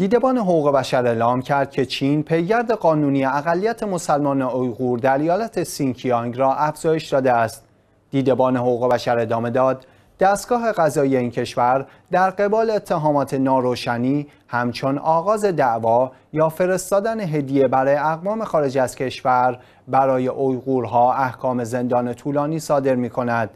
دیدبان حقوق بشر اعلام کرد که چین پیگرد قانونی اقلیت مسلمان اویغور در ایالت سینکیانگ را افزایش داده است. دیدبان حقوق بشر ادامه داد دستگاه قضایی این کشور در قبال اتهامات ناروشنی همچون آغاز دعوا یا فرستادن هدیه برای اقوام خارج از کشور برای اویغورها احکام زندان طولانی صادر می کند.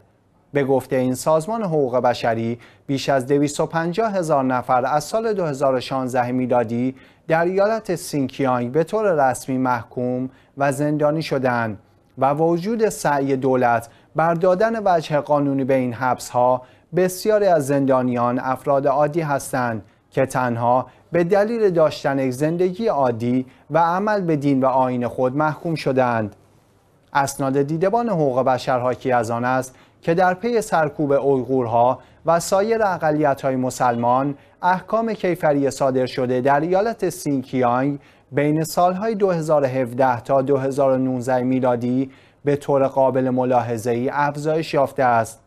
به گفته این سازمان حقوق بشری بیش از 250 هزار نفر از سال 2016 میلادی در ایالت سینکیانگ به طور رسمی محکوم و زندانی شدند و وجود سعی دولت بر دادن وجه قانونی به این حبس ها بسیاری از زندانیان افراد عادی هستند که تنها به دلیل داشتن زندگی عادی و عمل به دین و آین خود محکوم شدند. اسناد دیدبان حقوق بشر حاکی از آن است که در پی سرکوب اویغورها و سایر اقلیت‌های مسلمان احکام کیفری صادر شده در ایالت سینکیانگ بین سالهای 2017 تا 2019 میلادی به طور قابل ملاحظه ای افزایش یافته است.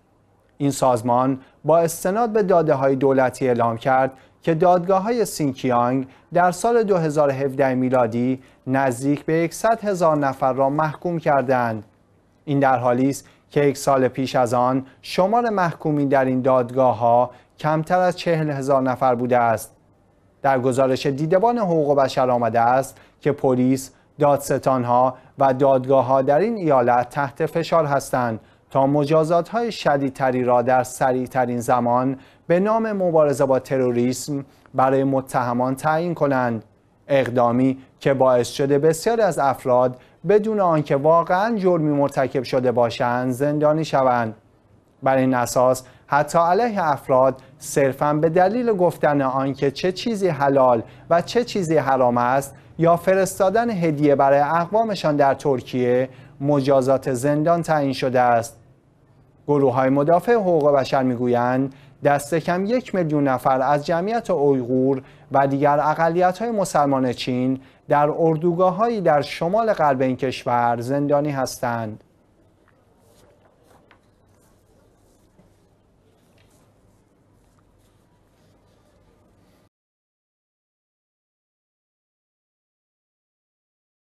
این سازمان با استناد به داده های دولتی اعلام کرد که دادگاه های سینکیانگ در سال 2017 میلادی نزدیک به 100 هزار نفر را محکوم کردند. این در حالی است که یک سال پیش از آن شمار محکومین در این دادگاه ها کمتر از چهل هزار نفر بوده است. در گزارش دیدبان حقوق بشر آمده است که پلیس، ها و دادگاه ها در این ایالت تحت فشار هستند تا مجازات های شدیدتری را در سریعترین زمان به نام مبارزه با تروریسم برای متهمان تعیین کنند. اقدامی که باعث شده بسیاری از افراد بدون آنکه واقعا جرمی مرتکب شده باشند زندانی شوند بر این اساس حتی علیه افراد صرفا به دلیل گفتن آنکه چه چیزی حلال و چه چیزی حرام است یا فرستادن هدیه برای اقوامشان در ترکیه مجازات زندان تعیین شده است گروه های مدافع حقوق بشر میگویند دست کم یک میلیون نفر از جمعیت اویغور و دیگر اقلیت های مسلمان چین در اردوگاه در شمال غرب این کشور زندانی هستند.